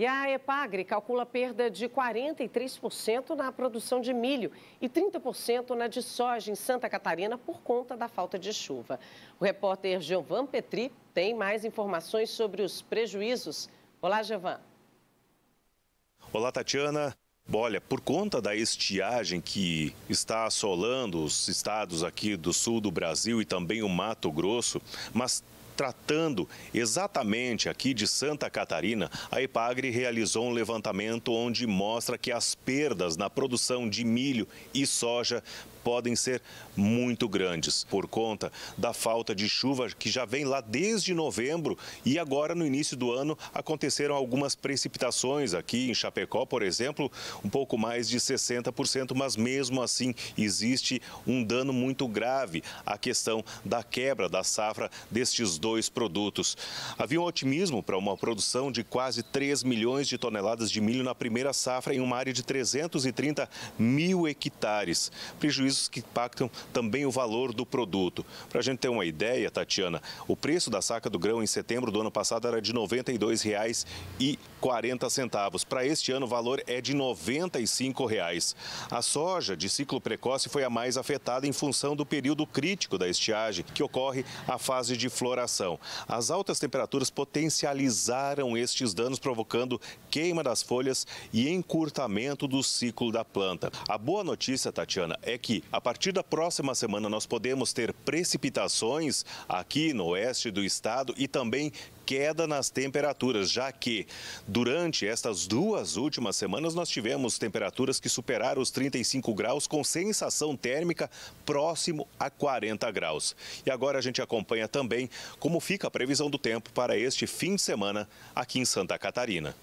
E a EPAGRE calcula perda de 43% na produção de milho e 30% na de soja em Santa Catarina por conta da falta de chuva. O repórter Giovan Petri tem mais informações sobre os prejuízos. Olá, Giovan. Olá, Tatiana. Olha, por conta da estiagem que está assolando os estados aqui do sul do Brasil e também o Mato Grosso, mas Tratando exatamente aqui de Santa Catarina, a EPAGRE realizou um levantamento onde mostra que as perdas na produção de milho e soja podem ser muito grandes por conta da falta de chuva que já vem lá desde novembro e agora no início do ano aconteceram algumas precipitações aqui em Chapecó, por exemplo, um pouco mais de 60%, mas mesmo assim existe um dano muito grave a questão da quebra da safra destes dois dois produtos. Havia um otimismo para uma produção de quase 3 milhões de toneladas de milho na primeira safra em uma área de 330 mil hectares. Prejuízos que impactam também o valor do produto. Para a gente ter uma ideia, Tatiana, o preço da saca do grão em setembro do ano passado era de R$ 92,40. Para este ano, o valor é de R$ 95,00. Reais. A soja de ciclo precoce foi a mais afetada em função do período crítico da estiagem, que ocorre a fase de floração vegetação. As altas temperaturas potencializaram estes danos, provocando queima das folhas e encurtamento do ciclo da planta. A boa notícia, Tatiana, é que a partir da próxima semana nós podemos ter precipitações aqui no oeste do estado e também queda nas temperaturas, já que durante estas duas últimas semanas nós tivemos temperaturas que superaram os 35 graus com sensação térmica próximo a 40 graus. E agora a gente acompanha também como fica a previsão do tempo para este fim de semana aqui em Santa Catarina.